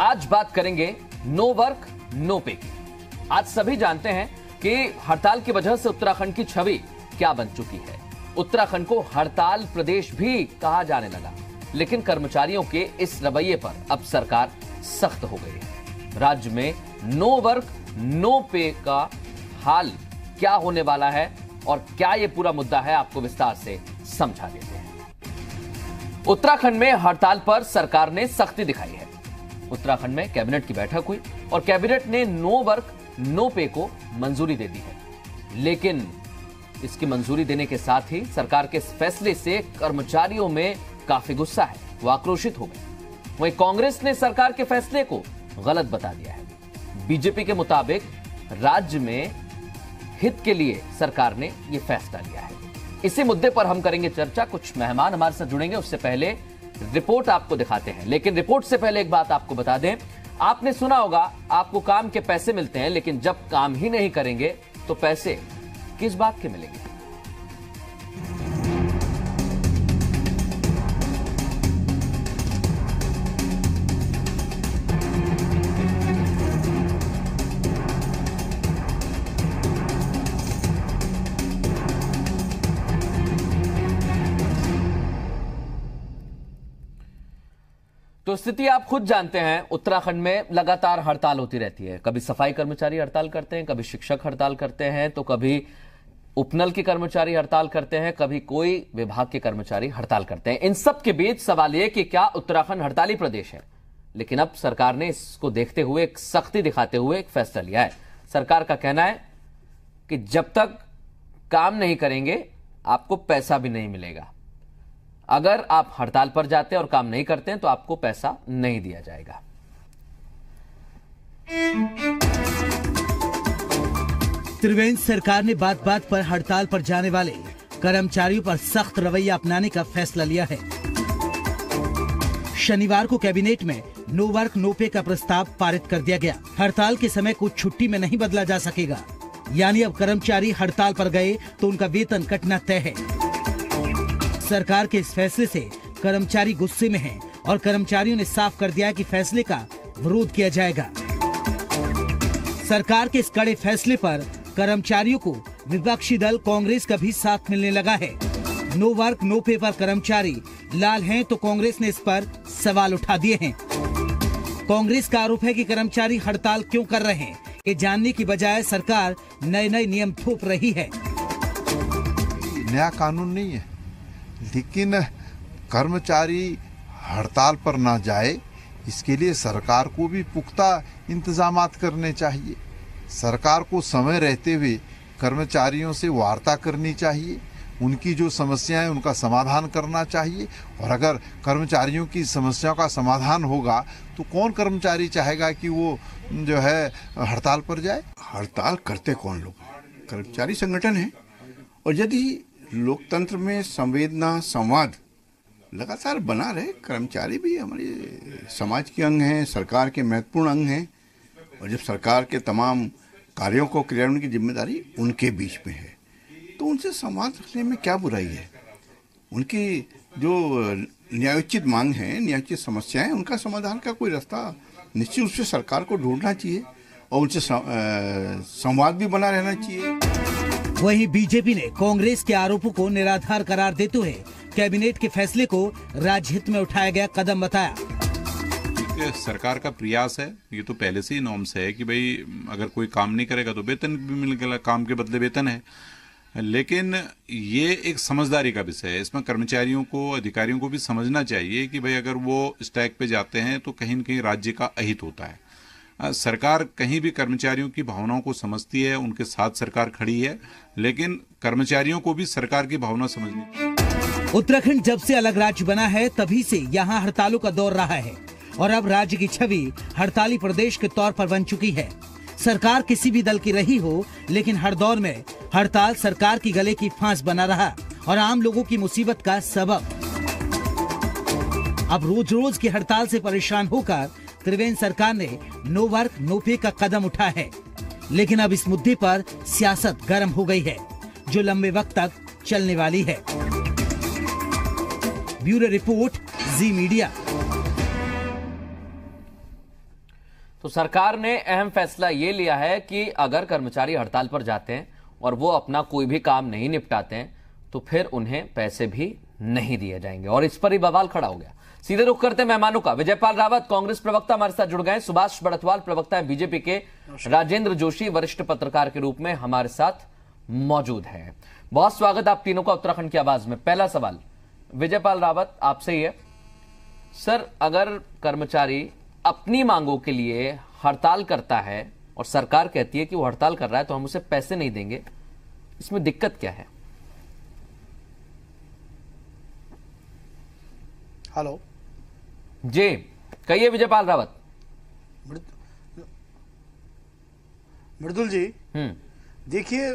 आज बात करेंगे नो वर्क नो पे की आज सभी जानते हैं कि हड़ताल की वजह से उत्तराखंड की छवि क्या बन चुकी है उत्तराखंड को हड़ताल प्रदेश भी कहा जाने लगा लेकिन कर्मचारियों के इस रवैये पर अब सरकार सख्त हो गई है राज्य में नो वर्क नो पे का हाल क्या होने वाला है और क्या यह पूरा मुद्दा है आपको विस्तार से समझा देते हैं उत्तराखंड में हड़ताल पर सरकार ने सख्ती दिखाई है उत्तराखंड में कैबिनेट की बैठक हुई और कैबिनेट ने नो वर्क नो पे को मंजूरी दे दी है लेकिन इसकी मंजूरी देने के साथ ही सरकार के इस फैसले से कर्मचारियों में काफी गुस्सा है वो आक्रोशित हो गए वहीं कांग्रेस ने सरकार के फैसले को गलत बता दिया है बीजेपी के मुताबिक राज्य में हित के लिए सरकार ने यह फैसला लिया है इसी मुद्दे पर हम करेंगे चर्चा कुछ मेहमान हमारे साथ जुड़ेंगे उससे पहले रिपोर्ट आपको दिखाते हैं लेकिन रिपोर्ट से पहले एक बात आपको बता दें आपने सुना होगा आपको काम के पैसे मिलते हैं लेकिन जब काम ही नहीं करेंगे तो पैसे किस बात के मिलेंगे तो स्थिति आप खुद जानते हैं उत्तराखंड में लगातार हड़ताल होती रहती है कभी सफाई कर्मचारी हड़ताल करते हैं कभी शिक्षक हड़ताल करते हैं तो कभी उपनल के कर्मचारी हड़ताल करते हैं कभी कोई विभाग के कर्मचारी हड़ताल करते हैं इन सब के बीच सवाल यह कि क्या उत्तराखंड हड़ताली प्रदेश है लेकिन अब सरकार ने इसको देखते हुए एक सख्ती दिखाते हुए एक फैसला लिया है सरकार का कहना है कि जब तक काम नहीं करेंगे आपको पैसा भी नहीं मिलेगा अगर आप हड़ताल पर जाते हैं और काम नहीं करते हैं तो आपको पैसा नहीं दिया जाएगा त्रिवेंद्र सरकार ने बात बात पर हड़ताल पर जाने वाले कर्मचारियों पर सख्त रवैया अपनाने का फैसला लिया है शनिवार को कैबिनेट में नो वर्क नो पे का प्रस्ताव पारित कर दिया गया हड़ताल के समय को छुट्टी में नहीं बदला जा सकेगा यानी अब कर्मचारी हड़ताल पर गए तो उनका वेतन कटना तय है सरकार के इस फैसले से कर्मचारी गुस्से में हैं और कर्मचारियों ने साफ कर दिया कि फैसले का विरोध किया जाएगा सरकार के इस कड़े फैसले पर कर्मचारियों को विपक्षी दल कांग्रेस का भी साथ मिलने लगा है नो वर्क नो पे पर कर्मचारी लाल हैं तो कांग्रेस ने इस पर सवाल उठा दिए हैं कांग्रेस का आरोप है कि कर्मचारी हड़ताल क्यों कर रहे हैं ये जानने की बजाय सरकार नए नए नियम थोप रही है नया कानून नहीं है लेकिन कर्मचारी हड़ताल पर ना जाए इसके लिए सरकार को भी पुख्ता इंतजाम करने चाहिए सरकार को समय रहते हुए कर्मचारियों से वार्ता करनी चाहिए उनकी जो समस्याएं उनका समाधान करना चाहिए और अगर कर्मचारियों की समस्याओं का समाधान होगा तो कौन कर्मचारी चाहेगा कि वो जो है हड़ताल पर जाए हड़ताल करते कौन लोग कर्मचारी संगठन है और यदि लोकतंत्र में संवेदना संवाद लगातार बना रहे कर्मचारी भी हमारे समाज के अंग हैं सरकार के महत्वपूर्ण अंग हैं और जब सरकार के तमाम कार्यों को क्रियान्वयन की जिम्मेदारी उनके बीच में है तो उनसे संवाद रखने में क्या बुराई है उनकी जो न्यायोचित मांग है न्यायोचित समस्याएं उनका समाधान का कोई रास्ता निश्चित रूप से सरकार को ढूंढना चाहिए और उनसे संवाद भी बना रहना चाहिए वहीं बीजेपी ने कांग्रेस के आरोपों को निराधार करार देते हुए कैबिनेट के फैसले को राजहित में उठाया गया कदम बताया सरकार का प्रयास है ये तो पहले से ही नॉर्म्स है कि भाई अगर कोई काम नहीं करेगा तो वेतन भी मिल गया काम के बदले वेतन है लेकिन ये एक समझदारी का विषय है इसमें कर्मचारियों को अधिकारियों को भी समझना चाहिए कि भाई अगर वो स्टैक पे जाते हैं तो कहीं ना कहीं राज्य का अहित होता है सरकार कहीं भी कर्मचारियों की भावनाओं को समझती है उनके साथ सरकार खड़ी है लेकिन कर्मचारियों को भी सरकार की भावना समझनी उत्तराखंड जब से अलग राज्य बना है तभी से यहाँ हड़तालों का दौर रहा है और अब राज्य की छवि हड़ताली प्रदेश के तौर पर बन चुकी है सरकार किसी भी दल की रही हो लेकिन हर दौर में हड़ताल सरकार की गले की फांस बना रहा और आम लोगों की मुसीबत का सबब अब रोज रोज की हड़ताल से परेशान होकर त्रिवेंद्र सरकार ने नो वर्क नो पे का कदम उठा है लेकिन अब इस मुद्दे पर सियासत गर्म हो गई है जो लंबे वक्त तक चलने वाली है ब्यूरो रिपोर्ट जी मीडिया तो सरकार ने अहम फैसला ये लिया है कि अगर कर्मचारी हड़ताल पर जाते हैं और वो अपना कोई भी काम नहीं निपटाते हैं तो फिर उन्हें पैसे भी नहीं दिए जाएंगे और इस पर ही बवाल खड़ा हो गया सीधे रुख करते हैं मेहमानों का विजयपाल रावत कांग्रेस प्रवक्ता हमारे साथ जुड़ गए सुभाष बड़तवाल प्रवक्ता है बीजेपी के राजेंद्र जोशी वरिष्ठ पत्रकार के रूप में हमारे साथ मौजूद है बहुत स्वागत आप तीनों का उत्तराखंड की आवाज में पहला सवाल विजयपाल रावत आपसे ही है सर अगर कर्मचारी अपनी मांगों के लिए हड़ताल करता है और सरकार कहती है कि वो हड़ताल कर रहा है तो हम उसे पैसे नहीं देंगे इसमें दिक्कत क्या है हेलो जी कहिए विजयपाल रावत मृदुल जी हम्म। देखिए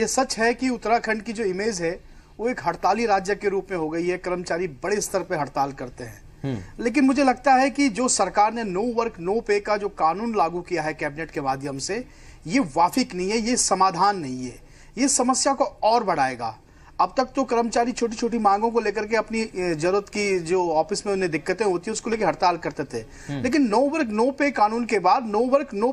ये सच है कि उत्तराखंड की जो इमेज है वो एक हड़ताली राज्य के रूप में हो गई है कर्मचारी बड़े स्तर पे हड़ताल करते हैं हम्म। लेकिन मुझे लगता है कि जो सरकार ने नो वर्क नो पे का जो कानून लागू किया है कैबिनेट के माध्यम से ये वाफिक नहीं है ये समाधान नहीं है ये समस्या को और बढ़ाएगा अब तक तो कर्मचारी छोटी छोटी मांगों को लेकर के अपनी जरूरत की जो ऑफिस में उन्हें दिक्कतें होती है उसको लेकर हड़ताल करते थे हम्म। लेकिन नो वर्क नो पे कानून के बाद नो वर्क नो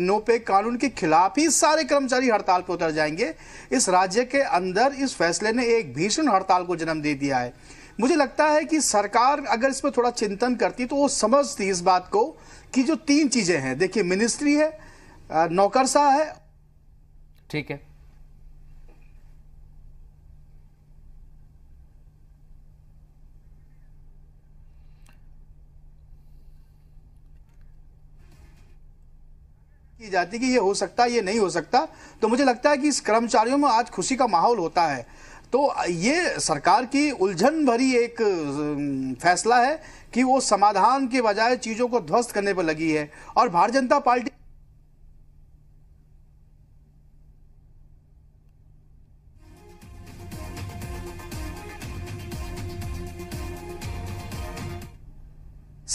नो पे कानून के खिलाफ ही सारे कर्मचारी हड़ताल पर उतर जाएंगे इस राज्य के अंदर इस फैसले ने एक भीषण हड़ताल को जन्म दे दिया है मुझे लगता है कि सरकार अगर इस पर थोड़ा चिंतन करती तो वो समझती इस बात को कि जो तीन चीजें हैं देखिए मिनिस्ट्री है नौकरशाह है ठीक है की जाती कि ये हो सकता ये नहीं हो सकता तो मुझे लगता है कि इस कर्मचारियों में आज खुशी का माहौल होता है तो ये सरकार की उलझन भरी एक फैसला है कि वो समाधान के बजाय चीज़ों को ध्वस्त करने पर लगी है और भारतीय जनता पार्टी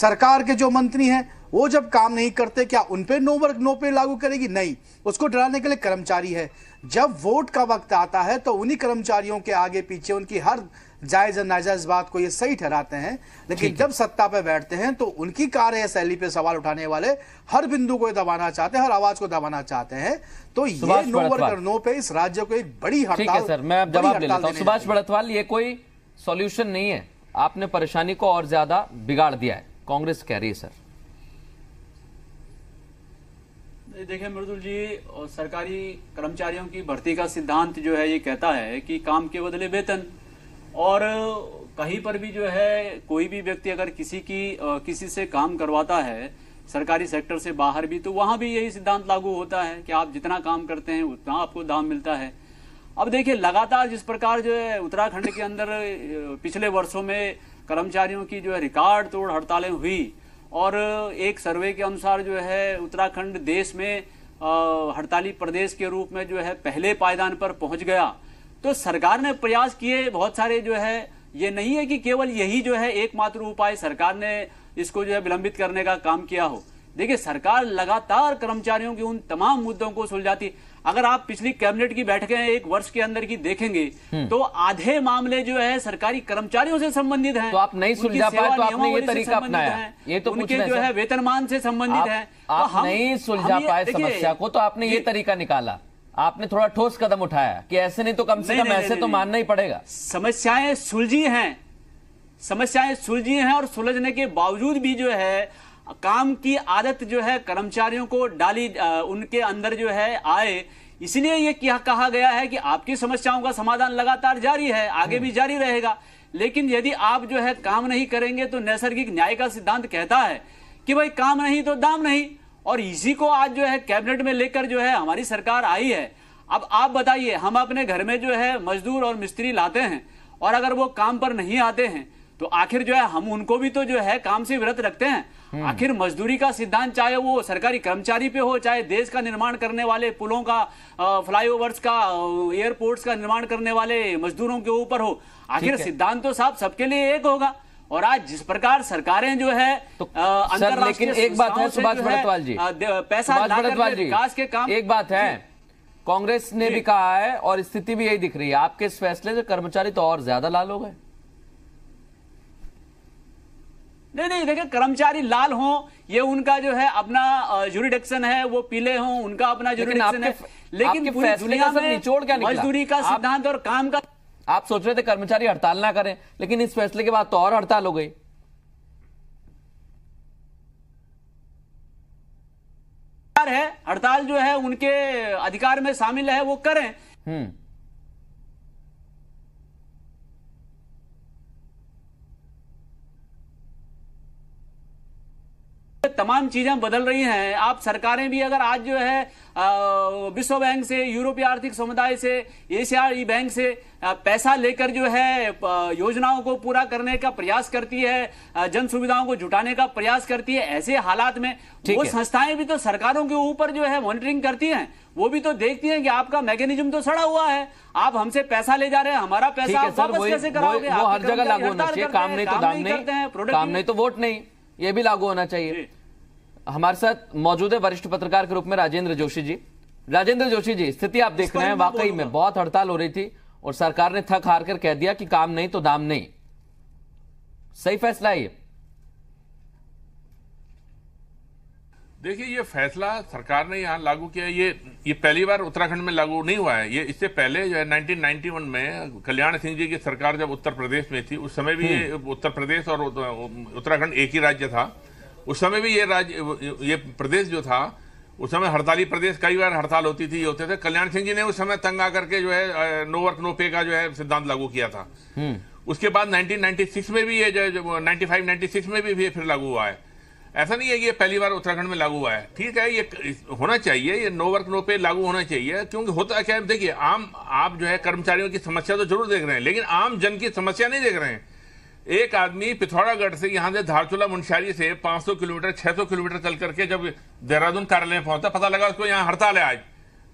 सरकार के जो मंत्री हैं वो जब काम नहीं करते क्या उन पे नो वर्क नो पे लागू करेगी नहीं उसको डराने के लिए कर्मचारी है जब वोट का वक्त आता है तो उन्हीं कर्मचारियों के आगे पीछे उनकी हर जायज नाजायज बात को ये सही ठहराते हैं लेकिन जब सत्ता पर बैठते हैं तो उनकी कार्य शैली पे सवाल उठाने वाले हर बिंदु को दबाना चाहते हैं हर आवाज को दबाना चाहते हैं तो ये नो वर्क नो पे इस राज्य को एक बड़ी हड़ताल सर मैं जवाब हूँ सुभाष भड़तवाल ये कोई सोल्यूशन नहीं है आपने परेशानी को और ज्यादा बिगाड़ दिया है कांग्रेस कह रही है सर देखें मृदुल जी और सरकारी कर्मचारियों की भर्ती का सिद्धांत जो है ये कहता है कि काम के बदले वेतन और कहीं पर भी जो है कोई भी व्यक्ति अगर किसी की किसी से काम करवाता है सरकारी सेक्टर से बाहर भी तो वहां भी यही सिद्धांत लागू होता है कि आप जितना काम करते हैं उतना आपको दाम मिलता है अब देखिए लगातार जिस प्रकार जो है उत्तराखंड के अंदर पिछले वर्षों में कर्मचारियों की जो है रिकॉर्ड तोड़ हड़तालें हुई और एक सर्वे के अनुसार जो है उत्तराखंड देश में हड़ताली प्रदेश के रूप में जो है पहले पायदान पर पहुंच गया तो सरकार ने प्रयास किए बहुत सारे जो है ये नहीं है कि केवल यही जो है एकमात्र उपाय सरकार ने इसको जो है विलंबित करने का काम किया हो देखिए सरकार लगातार कर्मचारियों के उन तमाम मुद्दों को सुलझाती अगर आप पिछली कैबिनेट की बैठकें एक वर्ष के अंदर की देखेंगे हम्म। तो आधे मामले जो है सरकारी कर्मचारियों से संबंधित हैं तो आप नहीं सुलझा पाए तो आपने ये तरीका अपनाया ये तो उनके जो है वेतनमान से संबंधित है आप तो नहीं सुलझा पाए समस्या को तो आपने ये तरीका निकाला आपने थोड़ा ठोस कदम उठाया कि ऐसे नहीं तो कम से कम ऐसे तो मानना ही पड़ेगा समस्याएं सुलझी हैं समस्याएं सुलझी हैं और सुलझने के बावजूद भी जो है काम की आदत जो है कर्मचारियों को डाली उनके अंदर जो है आए इसलिए ये क्या कहा गया है कि आपकी समस्याओं का समाधान लगातार जारी है आगे भी जारी रहेगा लेकिन यदि आप जो है काम नहीं करेंगे तो नैसर्गिक न्याय का सिद्धांत कहता है कि भाई काम नहीं तो दाम नहीं और इसी को आज जो है कैबिनेट में लेकर जो है हमारी सरकार आई है अब आप बताइए हम अपने घर में जो है मजदूर और मिस्त्री लाते हैं और अगर वो काम पर नहीं आते हैं तो आखिर जो है हम उनको भी तो जो है काम से विरत रखते हैं हम्म। आखिर मजदूरी का सिद्धांत चाहे वो सरकारी कर्मचारी पे हो चाहे देश का निर्माण करने वाले पुलों का फ्लाईओवर्स का एयरपोर्ट्स का निर्माण करने वाले मजदूरों के ऊपर हो आखिर सिद्धांत तो साहब सबके लिए एक होगा और आज जिस प्रकार सरकारें जो है तो सर लेकिन एक बात है सुभाष भरतवाल जी पैसा विकास के काम एक बात है कांग्रेस ने भी कहा है और स्थिति भी यही दिख रही है आपके इस फैसले से कर्मचारी तो और ज्यादा लाल हो गए नहीं नहीं देखिए कर्मचारी लाल हों ये उनका जो है अपना जुरिडक्शन है वो पीले हों उनका अपना जुरिडक्शन है लेकिन पूरी दुनिया में निचोड़ क्या मजदूरी का सिद्धांत और काम का आप सोच रहे थे कर्मचारी हड़ताल ना करें लेकिन इस फैसले के बाद तो और हड़ताल हो गई है हड़ताल जो है उनके अधिकार में शामिल है वो करें हम्म। तमाम चीजें बदल रही हैं आप सरकारें भी अगर आज जो है विश्व बैंक से यूरोपीय आर्थिक समुदाय से एशियाई बैंक से पैसा लेकर जो है योजनाओं को पूरा करने का प्रयास करती है जन सुविधाओं को जुटाने का प्रयास करती है ऐसे हालात में वो संस्थाएं भी तो सरकारों के ऊपर जो है मॉनिटरिंग करती हैं वो भी तो देखती हैं कि आपका मैकेनिज्म तो सड़ा हुआ है आप हमसे पैसा ले जा रहे हैं हमारा पैसा आप वापस कैसे कराओगे वो हर जगह लागू होना चाहिए तो काम नहीं तो दाम नहीं काम नहीं तो वोट नहीं ये भी लागू होना चाहिए हमारे साथ मौजूद है वरिष्ठ पत्रकार के रूप में राजेंद्र जोशी जी राजेंद्र जोशी जी स्थिति आप देख रहे हैं वाकई में बहुत हड़ताल हो रही थी और सरकार ने थक हार कर कह दिया कि काम नहीं तो दाम नहीं सही फैसला है ये देखिए ये फैसला सरकार ने यहाँ लागू किया ये ये पहली बार उत्तराखंड में लागू नहीं हुआ है ये इससे पहले जो है 1991 में कल्याण सिंह जी की सरकार जब उत्तर प्रदेश में थी उस समय भी हम्म। ये उत्तर प्रदेश और उत्तराखंड एक ही राज्य था उस समय भी ये राज्य ये प्रदेश जो था उस समय हड़ताली प्रदेश कई बार हड़ताल होती थी होते थे कल्याण सिंह जी ने उस समय तंग आकर के जो है नो वर्क नो पे का जो है सिद्धांत लागू किया था हम्म। उसके बाद 1996 में भी ये जो नाइन्टी फाइव में भी ये फिर लागू हुआ है ऐसा नहीं है कि ये पहली बार उत्तराखंड में लागू हुआ है ठीक है ये होना चाहिए ये नो वर्क नो पे लागू होना चाहिए क्योंकि होता क्या है देखिए आम आप जो है कर्मचारियों की समस्या तो जरूर देख रहे हैं लेकिन आम जन की समस्या नहीं देख रहे हैं एक आदमी पिथौरागढ़ से यहाँ से धारचूला मुंशारी से 500 किलोमीटर 600 किलोमीटर चल करके जब देहरादून कार्यालय में पहुंचता पता लगा उसको यहाँ हड़ताल है आज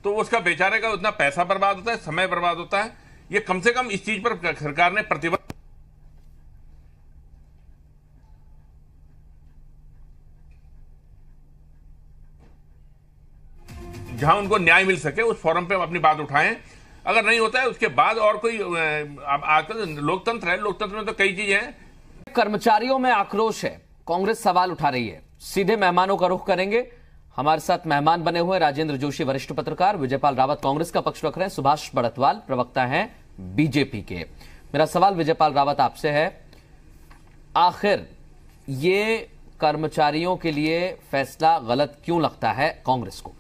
तो उसका बेचारे का उतना पैसा बर्बाद होता है समय बर्बाद होता है ये कम से कम इस चीज पर सरकार ने प्रतिबंध जहां उनको न्याय मिल सके उस फोरम पे अपनी बात उठाएं अगर नहीं होता है उसके बाद और कोई आजकल लोकतंत्र है लोकतंत्र में तो कई चीजें हैं कर्मचारियों में आक्रोश है कांग्रेस सवाल उठा रही है सीधे मेहमानों का रुख करेंगे हमारे साथ मेहमान बने हुए राजेंद्र जोशी वरिष्ठ पत्रकार विजयपाल रावत कांग्रेस का पक्ष रख रहे हैं सुभाष बड़तवाल प्रवक्ता हैं बीजेपी के मेरा सवाल विजयपाल रावत आपसे है आखिर ये कर्मचारियों के लिए फैसला गलत क्यों लगता है कांग्रेस को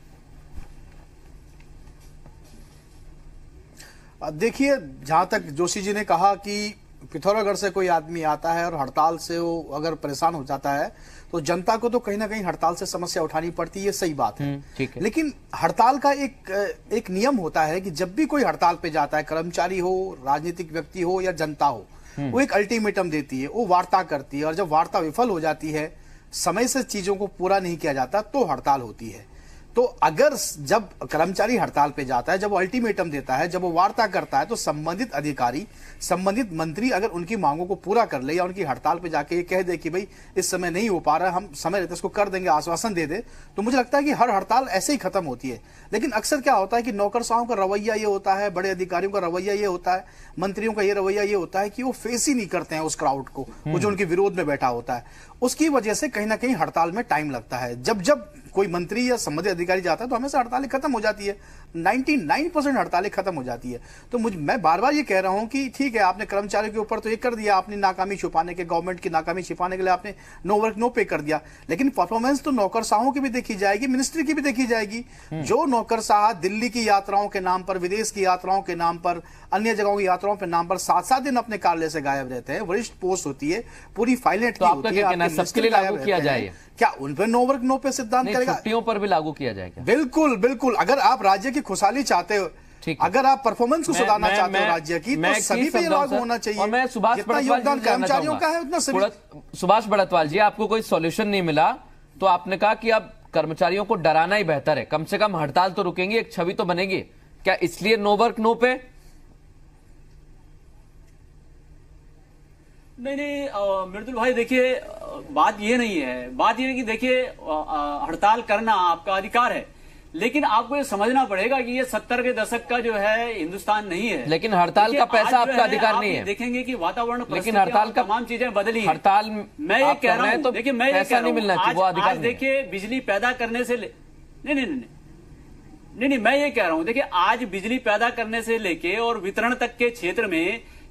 देखिए जहां तक जोशी जी ने कहा कि पिथौरागढ़ से कोई आदमी आता है और हड़ताल से वो अगर परेशान हो जाता है तो जनता को तो कहीं ना कहीं हड़ताल से समस्या उठानी पड़ती है ये सही बात है, हम्म, है। लेकिन हड़ताल का एक एक नियम होता है कि जब भी कोई हड़ताल पे जाता है कर्मचारी हो राजनीतिक व्यक्ति हो या जनता हो हम्म। वो एक अल्टीमेटम देती है वो वार्ता करती है और जब वार्ता विफल हो जाती है समय से चीजों को पूरा नहीं किया जाता तो हड़ताल होती है तो अगर जब कर्मचारी हड़ताल पे जाता है जब वो अल्टीमेटम देता है जब वो वार्ता करता है तो संबंधित अधिकारी संबंधित मंत्री अगर उनकी मांगों को पूरा कर ले या उनकी हड़ताल पे जाके ये कह दे कि भाई इस समय नहीं हो पा रहा हम समय रहते इसको कर देंगे आश्वासन दे दे तो मुझे लगता है कि हर हड़ताल ऐसे ही खत्म होती है लेकिन अक्सर क्या होता है कि नौकरशाहों का रवैया ये होता है बड़े अधिकारियों का रवैया ये होता है मंत्रियों का ये रवैया ये होता है कि वो फेस ही नहीं करते हैं उस क्राउड को जो हम्म। उनके विरोध में बैठा होता है उसकी वजह से कहीं ना कहीं हड़ताल में टाइम लगता है जब जब कोई मंत्री या संबंधित अधिकारी जाता है तो हमेशा हड़तालें खत्म हो जाती है 99 परसेंट हड़तालें खत्म हो जाती है तो मुझ मैं बार बार ये कह रहा हूं कि ठीक है आपने कर्मचारियों के ऊपर तो ये कर दिया आपने नाकामी छुपाने के गवर्नमेंट की नाकामी छिपाने के लिए आपने नो वर्क नो पे कर दिया लेकिन परफॉर्मेंस तो नौकरशाहों की भी देखी जाएगी मिनिस्ट्री की भी देखी जाएगी हम्म। जो नौकरशाह दिल्ली की यात्राओं के नाम पर विदेश की यात्राओं के नाम पर अन्य जगहों की यात्राओं के नाम पर सात सात दिन अपने कार्यालय से गायब रहते हैं वरिष्ठ पोस्ट होती है पूरी फाइलेट तो लागू किया जाए क्या उन पर नो वर्क नो पे सिद्धांत करेगा पर भी लागू किया जाएगा बिल्कुल बिल्कुल अगर आप राज्य के खुशहाली चाहते हो अगर आप परफॉर्मेंस को सुधारना चाहते हो राज्य की तो सभी पे लागू होना चाहिए मैं सुभाष योगदान कर्मचारियों का है उतना सुभाष भड़तवाल जी आपको कोई सोल्यूशन नहीं मिला तो आपने कहा कि अब कर्मचारियों को डराना ही बेहतर है कम से कम हड़ताल तो रुकेंगी एक छवि तो बनेगी क्या इसलिए नो वर्क नो पे नहीं नहीं मृदुल भाई देखिए बात ये नहीं है बात ये है कि देखिए हड़ताल करना आपका अधिकार है लेकिन आपको ये समझना पड़ेगा कि ये सत्तर के दशक का जो है हिंदुस्तान नहीं है लेकिन हड़ताल का पैसा आपका अधिकार आप नहीं है देखेंगे कि वातावरण लेकिन हड़ताल का तमाम चीजें बदली हड़ताल मैं ये कह रहा हूँ तो देखिए मैं ये कह रहा हूँ देखिए बिजली पैदा करने से नहीं नहीं नहीं नहीं नहीं मैं ये कह रहा हूँ देखिए आज बिजली पैदा करने से लेके और वितरण तक के क्षेत्र में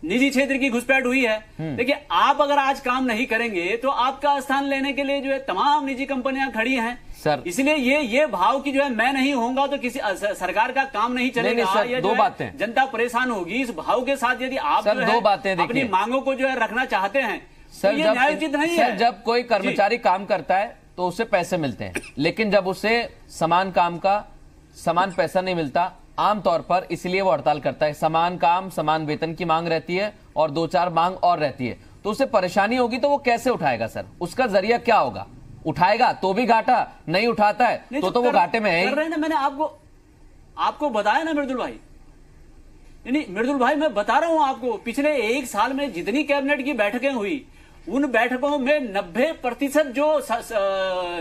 निजी क्षेत्र की घुसपैठ हुई है हम्म। देखिए आप अगर आज काम नहीं करेंगे तो आपका स्थान लेने के लिए जो है तमाम निजी कंपनियां खड़ी हैं सर इसलिए ये ये भाव की जो है मैं नहीं होऊंगा तो किसी सरकार का काम नहीं चलेगा नहीं, नहीं, सर, दो बातें जनता परेशान होगी इस भाव के साथ यदि आप सर, दो बातें अपनी मांगों को जो है रखना चाहते हैं तो सर तो जब नहीं है जब कोई कर्मचारी काम करता है तो उसे पैसे मिलते हैं लेकिन जब उसे समान काम का समान पैसा नहीं मिलता आमतौर पर इसलिए वो हड़ताल करता है समान काम समान वेतन की मांग रहती है और दो चार मांग और रहती है तो उसे परेशानी होगी तो वो कैसे उठाएगा सर उसका जरिया क्या होगा उठाएगा तो भी घाटा नहीं उठाता है नहीं तो, तो, तो वो घाटे में है ना मैंने आपको आपको बताया ना मृदुल भाई नहीं मृदुल भाई मैं बता रहा हूं आपको पिछले एक साल में जितनी कैबिनेट की बैठकें हुई उन बैठकों में नब्बे प्रतिशत जो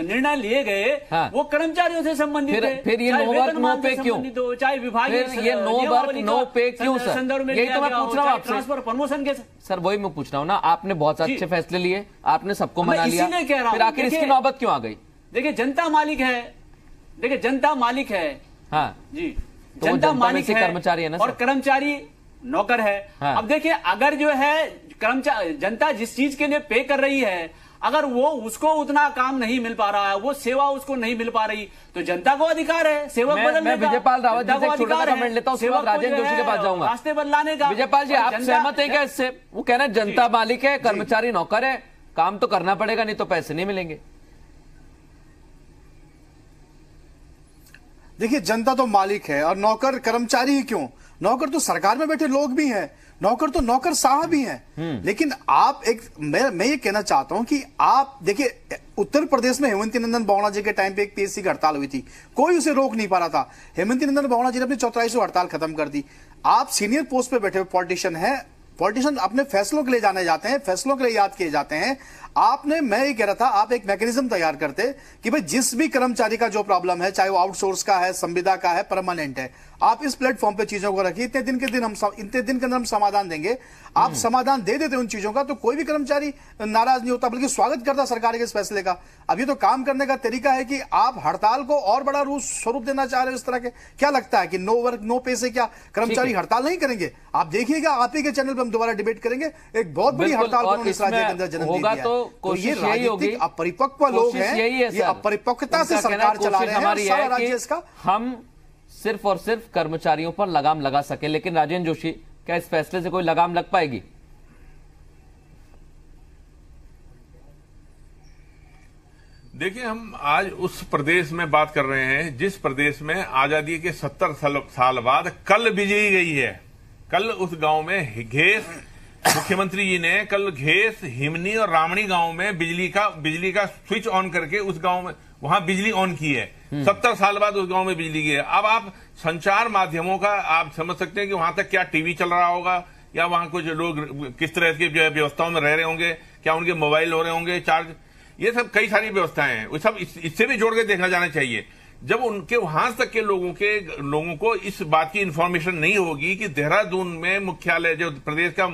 निर्णय लिए गए हाँ। वो कर्मचारियों से संबंधित फिर, फिर ये नो वर्क नो पे क्यों चाहे विभाग ये नो वर्क नो पे क्यों सर यही तो मैं पूछ रहा हूँ ट्रांसफर प्रमोशन के सर वही मैं पूछ रहा हूँ ना आपने बहुत अच्छे फैसले लिए आपने सबको मना लिया फिर आखिर इसकी नौबत क्यों आ गई देखिये जनता मालिक है देखिये जनता मालिक है हाँ जी तो जनता मालिक है कर्मचारी है ना और कर्मचारी नौकर है हाँ। अब देखिए अगर जो है कर्मचारी जनता जिस चीज के लिए पे कर रही है अगर वो उसको उतना काम नहीं मिल पा रहा है वो सेवा उसको नहीं मिल पा रही तो जनता को अधिकार है सेवक बदलने का विजयपाल रावत जी से छोटा कमेंट लेता हूँ सेवक राजेंद्र जोशी के पास जाऊंगा रास्ते बदलाने का विजयपाल जी आप सहमत है क्या इससे वो कह रहे जनता मालिक है कर्मचारी नौकर है काम तो करना पड़ेगा नहीं तो पैसे नहीं मिलेंगे देखिए जनता तो मालिक है और नौकर कर्मचारी ही क्यों नौकर तो सरकार में बैठे लोग भी हैं नौकर तो नौकर साहब ही हैं हम्म। लेकिन आप एक मैं मैं ये कहना चाहता हूं कि आप देखिए उत्तर प्रदेश में हेमंती नंदन बहुणा जी के टाइम पे एक पीएससी की हड़ताल हुई थी कोई उसे रोक नहीं पा रहा था हेमंती नंदन बहुणा जी ने अपनी चौथाई हड़ताल खत्म कर दी आप सीनियर पोस्ट पे बैठे हुए पॉलिटिशियन है पॉलिटिशियन अपने फैसलों के लिए जाने जाते हैं फैसलों के लिए याद किए जाते हैं आपने मैं ये कह रहा था आप एक मैकेनिज्म तैयार करते कि भाई जिस भी कर्मचारी का जो प्रॉब्लम है चाहे वो आउटसोर्स का है संविदा का है परमानेंट है आप इस प्लेटफॉर्म पे चीजों को रखिए इतने दिन के दिन हम इतने दिन के अंदर हम समाधान देंगे आप हम्म। समाधान दे देते उन चीजों का तो कोई भी कर्मचारी नाराज नहीं होता बल्कि स्वागत करता सरकार के इस फैसले का अब ये तो काम करने का तरीका है कि आप हड़ताल को और बड़ा रूप स्वरूप देना चाह रहे हो इस तरह के क्या लगता है कि नो वर्क नो पे से क्या कर्मचारी हड़ताल नहीं करेंगे आप देखिएगा आप ही के चैनल पर हम दोबारा डिबेट करेंगे एक बहुत बड़ी हड़ताल के अंदर तो तो अपरिपक्व लोग हैं ये अपरिपक्वता से सरकार चला रहे हैं हम सिर्फ और सिर्फ कर्मचारियों पर लगाम लगा सके लेकिन राजेंद्र जोशी क्या इस फैसले से कोई लगाम लग पाएगी देखिए हम आज उस प्रदेश में बात कर रहे हैं जिस प्रदेश में आजादी के सत्तर साल बाद कल बिजली गई है कल उस गांव में घेर मुख्यमंत्री जी ने कल घेस हिमनी और रामणी गांव में बिजली का बिजली का स्विच ऑन करके उस गांव में वहां बिजली ऑन की है हम्म। सत्तर साल बाद उस गांव में बिजली गई है अब आप संचार माध्यमों का आप समझ सकते हैं कि वहां तक क्या टीवी चल रहा होगा या वहां कुछ लोग किस तरह की व्यवस्थाओं में रह रहे होंगे क्या उनके मोबाइल हो रहे होंगे चार्ज ये सब कई सारी व्यवस्थाएं हैं सब इससे भी जोड़ के देखा जाना चाहिए जब उनके वहां तक के लोगों के लोगों को इस बात की इन्फॉर्मेशन नहीं होगी कि देहरादून में मुख्यालय जो प्रदेश का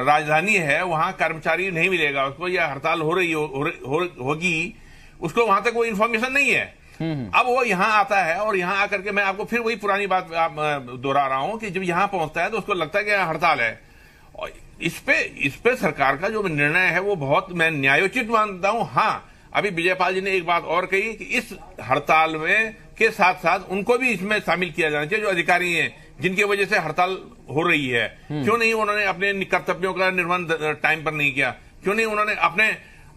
राजधानी है वहां कर्मचारी नहीं मिलेगा उसको या हड़ताल हो रही हो, हो, होगी उसको वहां तक वो इन्फॉर्मेशन नहीं है हम्म, हम्म। अब वो यहाँ आता है और यहाँ आकर के मैं आपको फिर वही पुरानी बात दोहरा रहा हूँ कि जब यहाँ पहुंचता है तो उसको लगता है कि हड़ताल है और इस पे इस पे सरकार का जो निर्णय है वो बहुत मैं न्यायोचित मानता हूँ हाँ अभी विजयपाल जी ने एक बात और कही कि इस हड़ताल में के साथ साथ उनको भी इसमें शामिल किया जाना चाहिए जो अधिकारी हैं जिनकी वजह से हड़ताल हो रही है हम्म। क्यों नहीं उन्होंने अपने कर्तव्यों का निर्वहन टाइम पर नहीं किया क्यों नहीं उन्होंने अपने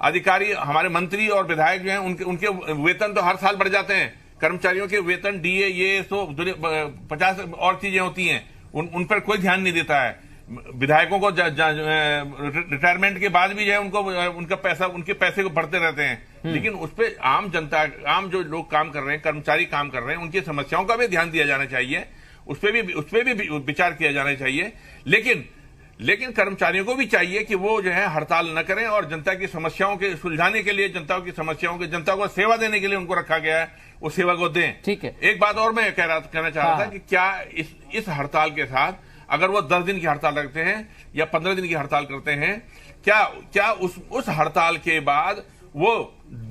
अधिकारी हमारे मंत्री और विधायक जो हैं उनके उनके वेतन तो हर साल बढ़ जाते हैं कर्मचारियों के वेतन डीए ये तो पचास और चीजें होती हैं उन उन पर कोई ध्यान नहीं देता है विधायकों को रिटायरमेंट के बाद भी जो है उनको उनका पैसा उनके पैसे को बढ़ते रहते हैं हम्म। लेकिन उस पर आम जनता आम जो लोग काम कर रहे हैं कर्मचारी काम कर रहे हैं उनकी समस्याओं का भी ध्यान दिया जाना चाहिए उस पर भी उस पर भी विचार किया जाना चाहिए लेकिन लेकिन कर्मचारियों को भी चाहिए कि वो जो है हड़ताल न करें और जनता की समस्याओं के सुलझाने के लिए जनता की समस्याओं के जनता को सेवा देने के लिए उनको रखा गया है वो सेवा को दें ठीक है एक बात और मैं कह रहा कहना चाह रहा था हाँ। कि क्या इस इस हड़ताल के साथ अगर वो दस दिन की हड़ताल रखते हैं या पंद्रह दिन की हड़ताल करते हैं क्या क्या उस उस हड़ताल के बाद वो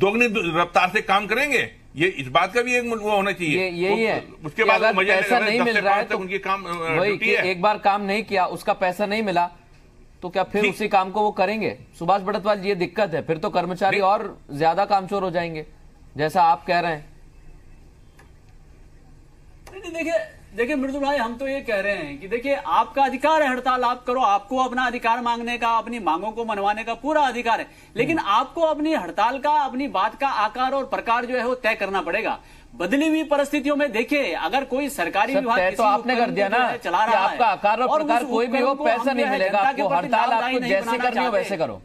दोगुनी रफ्तार से काम करेंगे ये इस बात का भी एक वो होना चाहिए यही है उसके बाद पैसा नहीं मिल रहा है तो उनके काम वही एक बार काम नहीं किया उसका पैसा नहीं मिला तो क्या फिर उसी काम को वो करेंगे सुभाष भड़तवाल ये दिक्कत है फिर तो कर्मचारी और ज्यादा कामचोर हो जाएंगे जैसा आप कह रहे हैं देखिए देखिए मृदु भाई हम तो ये कह रहे हैं कि देखिए आपका अधिकार है हड़ताल आप करो आपको अपना अधिकार मांगने का अपनी मांगों को मनवाने का पूरा अधिकार है लेकिन हम्म। आपको अपनी हड़ताल का अपनी बात का आकार और प्रकार जो है वो तय करना पड़ेगा बदली हुई परिस्थितियों में देखिए अगर कोई सरकारी विभाग तो आपने कर दिया ना चला रहा है आपका आकार और प्रकार कोई भी हो पैसा नहीं मिलेगा आपको हड़ताल जैसे करनी हो वैसे करो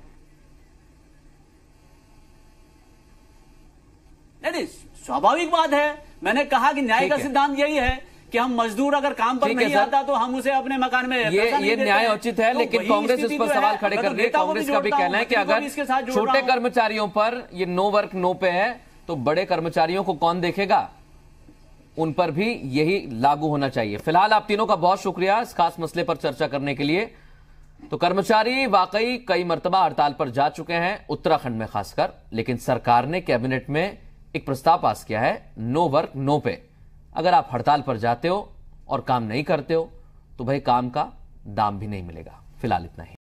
नहीं स्वाभाविक बात है मैंने कहा कि न्याय का सिद्धांत यही है कि हम मजदूर अगर काम पर नहीं आता तो हम उसे अपने मकान में ये ये न्याय उचित है तो लेकिन कांग्रेस इस पर सवाल खड़े कर रही है कांग्रेस का भी कहना है कि अगर छोटे कर्मचारियों पर ये नो वर्क नो पे है तो बड़े कर्मचारियों को कौन देखेगा उन पर भी यही लागू होना चाहिए फिलहाल आप तीनों का बहुत शुक्रिया इस खास मसले पर चर्चा करने के लिए तो कर्मचारी वाकई कई मरतबा हड़ताल पर जा चुके हैं उत्तराखंड में खासकर लेकिन सरकार ने कैबिनेट में एक प्रस्ताव पास किया है नो वर्क नो पे अगर आप हड़ताल पर जाते हो और काम नहीं करते हो तो भाई काम का दाम भी नहीं मिलेगा फिलहाल इतना ही